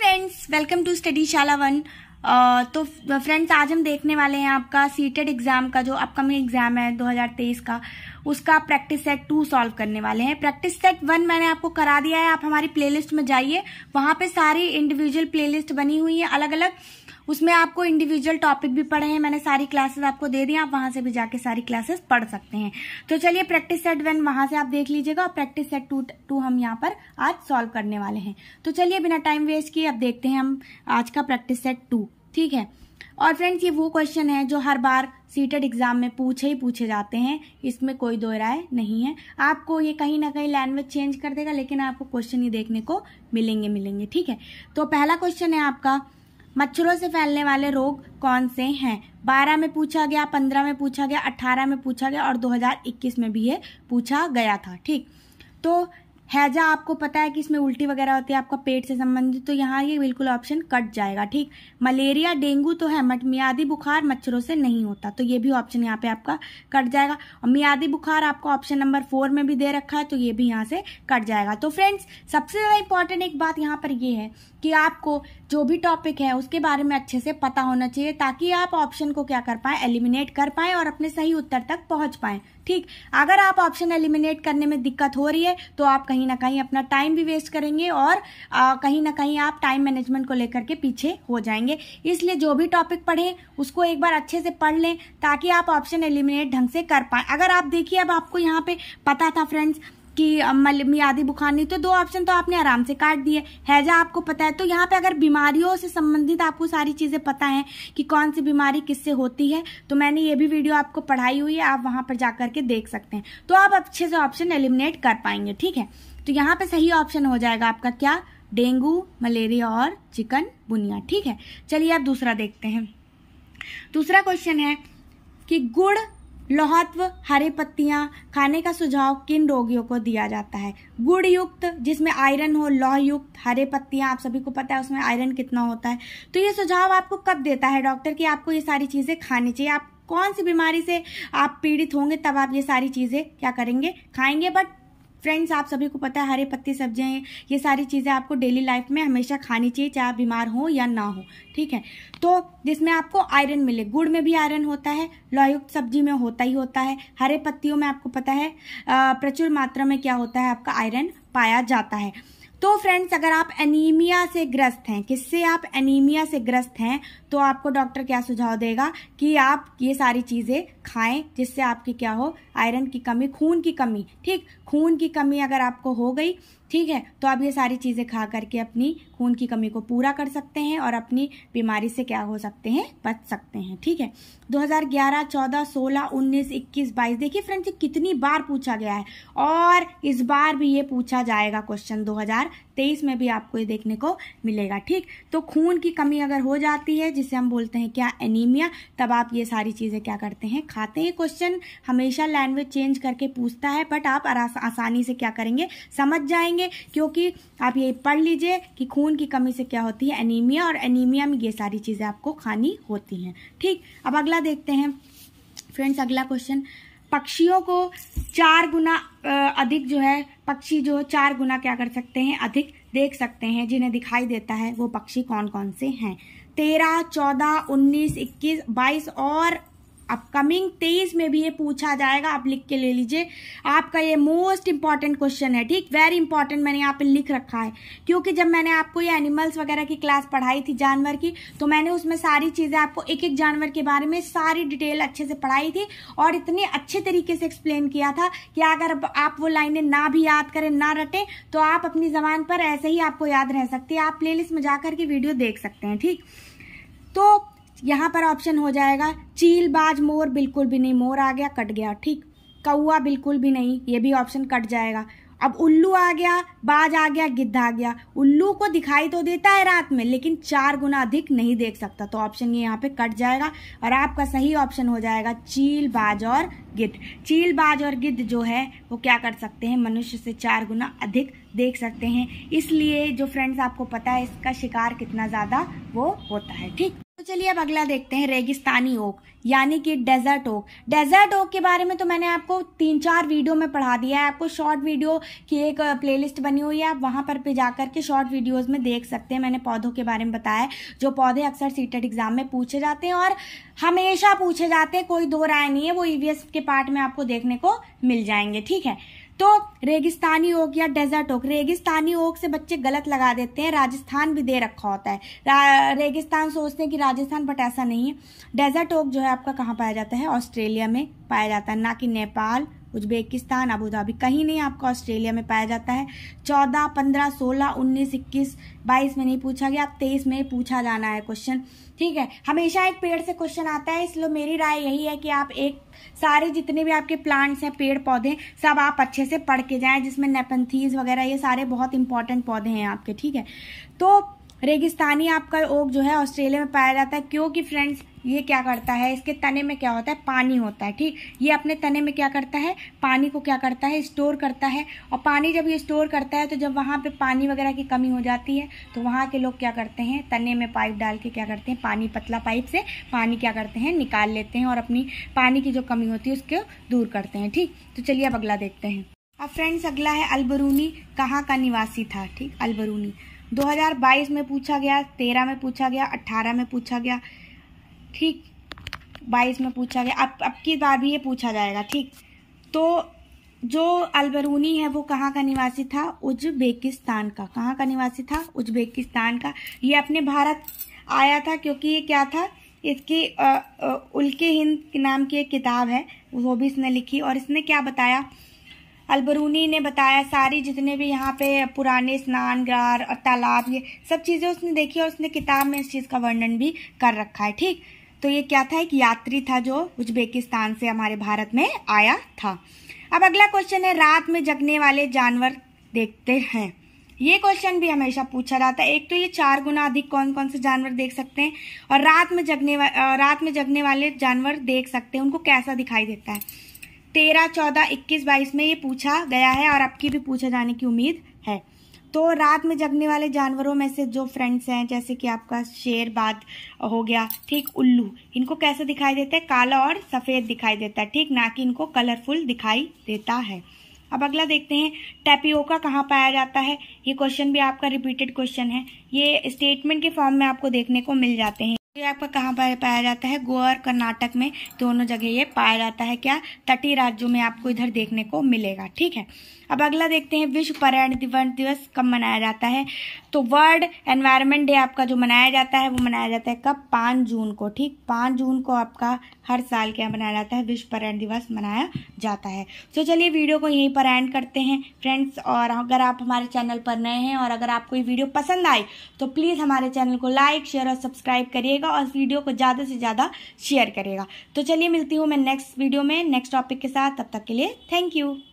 friends welcome to study शाला one तो friends uh, आज हम देखने वाले हैं आपका सीटेड एग्जाम का जो अपकमिंग एग्जाम है 2023 का उसका प्रैक्टिस सेट टू सॉल्व करने वाले हैं प्रैक्टिस सेट वन मैंने आपको करा दिया है आप हमारी प्लेलिस्ट में जाइए वहां पे सारी इंडिविजुअल प्लेलिस्ट बनी हुई है अलग अलग उसमें आपको इंडिविजुअल टॉपिक भी पढ़े हैं मैंने सारी क्लासेस आपको दे दी आप वहां से भी जाके सारी क्लासेस पढ़ सकते हैं तो चलिए प्रैक्टिस सेट वन वहां से आप देख लीजिएगा और प्रैक्टिस सेट टू टू हम यहाँ पर आज सॉल्व करने वाले हैं तो चलिए बिना टाइम वेस्ट किए अब देखते हैं हम आज का प्रैक्टिस सेट टू ठीक है और फ्रेंड्स ये वो क्वेश्चन है जो हर बार सीटेड एग्जाम में पूछे ही पूछे जाते हैं इसमें कोई दो राय नहीं है आपको ये कहीं ना कहीं लैंग्वेज चेंज कर देगा लेकिन आपको क्वेश्चन ही देखने को मिलेंगे मिलेंगे ठीक है तो पहला क्वेश्चन है आपका मच्छरों से फैलने वाले रोग कौन से हैं बारह में पूछा गया पंद्रह में पूछा गया अट्ठारह में पूछा गया और दो में भी ये पूछा गया था ठीक तो हैजा आपको पता है कि इसमें उल्टी वगैरह होती है आपका पेट से संबंधित तो यहाँ ये बिल्कुल ऑप्शन कट जाएगा ठीक मलेरिया डेंगू तो है बट मियादी बुखार मच्छरों से नहीं होता तो ये भी ऑप्शन यहाँ पे आपका कट जाएगा और मियादी बुखार आपको ऑप्शन नंबर फोर में भी दे रखा है तो ये भी यहाँ से कट जाएगा तो फ्रेंड्स सबसे ज़्यादा इंपॉर्टेंट एक बात यहाँ पर ये है कि आपको जो भी टॉपिक है उसके बारे में अच्छे से पता होना चाहिए ताकि आप ऑप्शन को क्या कर पाएँ एलिमिनेट कर पाएँ और अपने सही उत्तर तक पहुँच पाएँ ठीक अगर आप ऑप्शन एलिमिनेट करने में दिक्कत हो रही है तो आप कहीं ना कहीं अपना टाइम भी वेस्ट करेंगे और आ, कहीं ना कहीं आप टाइम मैनेजमेंट को लेकर के पीछे हो जाएंगे इसलिए जो भी टॉपिक पढ़ें उसको एक बार अच्छे से पढ़ लें ताकि आप ऑप्शन एलिमिनेट ढंग से कर पाए अगर आप देखिए अब आपको यहाँ पे पता था फ्रेंड्स कि मियादी बुखार नहीं तो दो ऑप्शन तो आपने आराम से काट दिए हैजा आपको पता है तो यहाँ पे अगर बीमारियों से संबंधित आपको सारी चीज़ें पता है कि कौन सी बीमारी किससे होती है तो मैंने ये भी वीडियो आपको पढ़ाई हुई है आप वहाँ पर जा करके देख सकते हैं तो आप अच्छे से ऑप्शन एलिमिनेट कर पाएंगे ठीक है तो यहाँ पर सही ऑप्शन हो जाएगा आपका क्या डेंगू मलेरिया और चिकन बुनिया ठीक है चलिए आप दूसरा देखते हैं दूसरा क्वेश्चन है कि गुड़ लोहत्व हरे पत्तियाँ खाने का सुझाव किन रोगियों को दिया जाता है गुड़ युक्त जिसमें आयरन हो लौह युक्त हरे पत्तियाँ आप सभी को पता है उसमें आयरन कितना होता है तो ये सुझाव आपको कब देता है डॉक्टर कि आपको ये सारी चीज़ें खानी चाहिए आप कौन सी बीमारी से आप पीड़ित होंगे तब आप ये सारी चीज़ें क्या करेंगे खाएंगे बट फ्रेंड्स आप सभी को पता है हरे पत्ते सब्जियाँ ये सारी चीज़ें आपको डेली लाइफ में हमेशा खानी चाहिए चाहे आप बीमार हो या ना हो ठीक है तो जिसमें आपको आयरन मिले गुड़ में भी आयरन होता है लौयुक्त सब्जी में होता ही होता है हरे पत्तियों में आपको पता है प्रचुर मात्रा में क्या होता है आपका आयरन पाया जाता है तो फ्रेंड्स अगर आप एनीमिया से ग्रस्त हैं किससे आप एनीमिया से ग्रस्त हैं तो आपको डॉक्टर क्या सुझाव देगा कि आप ये सारी चीज़ें खाएं जिससे आपकी क्या हो आयरन की कमी खून की कमी ठीक खून की कमी अगर आपको हो गई ठीक है तो आप ये सारी चीज़ें खा करके अपनी खून की कमी को पूरा कर सकते हैं और अपनी बीमारी से क्या हो सकते हैं बच सकते हैं ठीक है 2011, 14, 16, 19, 21, 22 देखिए फ्रेंड्स कितनी बार पूछा गया है और इस बार भी ये पूछा जाएगा क्वेश्चन 2023 में भी आपको ये देखने को मिलेगा ठीक तो खून की कमी अगर हो जाती है जिसे हम बोलते हैं क्या एनीमिया तब आप ये सारी चीज़ें क्या करते हैं खाते हैं क्वेश्चन हमेशा लैंग्वेज चेंज करके पूछता है बट आप आसानी से क्या करेंगे समझ जाएंगे करेंगे क्योंकि आप ये पढ़ लीजिए कि खून की कमी से क्या होती है एनीमिया और एनीमिया में ये सारी चीज़ें आपको खानी होती हैं ठीक अब अगला देखते हैं फ्रेंड्स अगला क्वेश्चन पक्षियों को चार गुना अधिक जो है पक्षी जो चार गुना क्या कर सकते हैं अधिक देख सकते हैं जिन्हें दिखाई देता है वो पक्षी कौन कौन से हैं तेरह चौदह उन्नीस इक्कीस बाईस और अपकमिंग तेईस में भी ये पूछा जाएगा आप लिख के ले लीजिए आपका ये मोस्ट इंपॉर्टेंट क्वेश्चन है ठीक वेरी इंपॉर्टेंट मैंने यहाँ पे लिख रखा है क्योंकि जब मैंने आपको ये एनिमल्स वगैरह की क्लास पढ़ाई थी जानवर की तो मैंने उसमें सारी चीज़ें आपको एक एक जानवर के बारे में सारी डिटेल अच्छे से पढ़ाई थी और इतने अच्छे तरीके से एक्सप्लेन किया था कि अगर आप वो लाइनें ना भी याद करें ना रटें तो आप अपनी जबान पर ऐसे ही आपको याद रह सकती है आप प्ले में जाकर के वीडियो देख सकते हैं ठीक तो यहाँ पर ऑप्शन हो जाएगा चील बाज मोर बिल्कुल भी नहीं मोर आ गया कट गया ठीक कौआ बिल्कुल भी नहीं ये भी ऑप्शन कट जाएगा अब उल्लू आ गया बाज आ गया गिद्ध आ गया उल्लू को दिखाई तो देता है रात में लेकिन चार गुना अधिक नहीं देख सकता तो ऑप्शन ये यहाँ पे कट जाएगा और आपका सही ऑप्शन हो जाएगा चील बाज और गिद्ध चील बाज और गिद्ध जो है वो क्या कर सकते हैं मनुष्य से चार गुना अधिक देख सकते हैं इसलिए जो फ्रेंड्स आपको पता है इसका शिकार कितना ज़्यादा वो होता है ठीक तो चलिए अब अगला देखते हैं रेगिस्तानी ओक यानी कि डेजर्ट ओक डेजर्ट ओक के बारे में तो मैंने आपको तीन चार वीडियो में पढ़ा दिया है आपको शॉर्ट वीडियो की एक प्लेलिस्ट बनी हुई है आप वहाँ पर भी जाकर के शॉर्ट वीडियोस में देख सकते हैं मैंने पौधों के बारे में बताया है जो पौधे अक्सर सीटेड एग्जाम में पूछे जाते हैं और हमेशा पूछे जाते हैं कोई दो राय नहीं है वो ईवीएस e के पार्ट में आपको देखने को मिल जाएंगे ठीक है तो रेगिस्तानी ओक या डेजर्ट ओक रेगिस्तानी ओक से बच्चे गलत लगा देते हैं राजस्थान भी दे रखा होता है रेगिस्तान सोचते हैं कि राजस्थान बट ऐसा नहीं है डेजर्ट ओक जो है आपका कहाँ पाया जाता है ऑस्ट्रेलिया में पाया जाता है ना कि नेपाल उज्बेकिस्तान अबूधाबी कहीं नहीं आपको ऑस्ट्रेलिया में पाया जाता है चौदह पंद्रह सोलह उन्नीस इक्कीस बाईस में नहीं पूछा गया तेईस में पूछा जाना है क्वेश्चन ठीक है हमेशा एक पेड़ से क्वेश्चन आता है इसलिए मेरी राय यही है कि आप एक सारे जितने भी आपके प्लांट्स हैं पेड़ पौधे सब आप अच्छे से पढ़ के जाएं जिसमें नेपन्थीज वगैरह ये सारे बहुत इंपॉर्टेंट पौधे हैं आपके ठीक है तो रेगिस्तानी आपका ओक जो है ऑस्ट्रेलिया में पाया जाता है क्योंकि फ्रेंड्स ये क्या करता है इसके तने में क्या होता है पानी होता है ठीक ये अपने तने में क्या करता है पानी को क्या करता है स्टोर करता है और पानी जब ये स्टोर करता है तो जब वहाँ पे पानी वगैरह की कमी हो जाती है तो वहाँ के लोग क्या करते हैं तने में पाइप डाल के क्या करते हैं पानी पतला पाइप से पानी क्या करते हैं निकाल लेते हैं और अपनी पानी की जो कमी होती है उसको दूर करते हैं ठीक तो चलिए अब अगला देखते हैं अब फ्रेंड्स अगला है अलबरूनी कहाँ का निवासी था ठीक अलबरूनी 2022 में पूछा गया 13 में पूछा गया 18 में पूछा गया ठीक 22 में पूछा गया अब अब की बार भी ये पूछा जाएगा ठीक तो जो अलबरूनी है वो कहाँ का निवासी था उज्बेकिस्तान का कहाँ का निवासी था उज्बेकिस्तान का ये अपने भारत आया था क्योंकि ये क्या था इसकी उल्के हिंद नाम की एक किताब है वो भी इसने लिखी और इसने क्या बताया अलबरूनी ने बताया सारी जितने भी यहाँ पे पुराने स्नान गार और तालाब ये सब चीज़ें उसने देखी और उसने किताब में इस चीज़ का वर्णन भी कर रखा है ठीक तो ये क्या था एक यात्री था जो उज्बेकिस्तान से हमारे भारत में आया था अब अगला क्वेश्चन है रात में जगने वाले जानवर देखते हैं ये क्वेश्चन भी हमेशा पूछा जाता है एक तो ये चार गुना अधिक कौन कौन से जानवर देख सकते हैं और रात में जगने रात में जगने वाले जानवर देख सकते हैं उनको कैसा दिखाई देता है तेरह चौदह इक्कीस बाईस में ये पूछा गया है और आपकी भी पूछा जाने की उम्मीद है तो रात में जगने वाले जानवरों में से जो फ्रेंड्स हैं जैसे कि आपका शेर बाद हो गया ठीक उल्लू इनको कैसे दिखाई देता है काला और सफ़ेद दिखाई देता है ठीक ना कि इनको कलरफुल दिखाई देता है अब अगला देखते हैं टेपियोका कहाँ पाया जाता है ये क्वेश्चन भी आपका रिपीटेड क्वेश्चन है ये स्टेटमेंट के फॉर्म में आपको देखने को मिल जाते हैं ये आपका कहाँ पर पाया जाता है गोवा और कर्नाटक में दोनों जगह ये पाया जाता है क्या तटीय राज्यों में आपको इधर देखने को मिलेगा ठीक है अब अगला देखते हैं विश्व पर्यावरण दिवस दिवस कब मनाया जाता है तो वर्ल्ड एनवायरनमेंट डे आपका जो मनाया जाता है वो मनाया जाता है कब पाँच जून को ठीक पाँच जून को आपका हर साल क्या मनाया जाता है विश्व पर्यावरण दिवस मनाया जाता है तो चलिए वीडियो को यहीं पर एंड करते हैं फ्रेंड्स और अगर आप हमारे चैनल पर नए हैं और अगर आपको ये वीडियो पसंद आई तो प्लीज़ हमारे चैनल को लाइक शेयर और सब्सक्राइब करिएगा करेगा और वीडियो को ज़्यादा से ज़्यादा शेयर करेगा तो चलिए मिलती हूँ मैं नेक्स्ट वीडियो में नेक्स्ट टॉपिक के साथ तब तक के लिए थैंक यू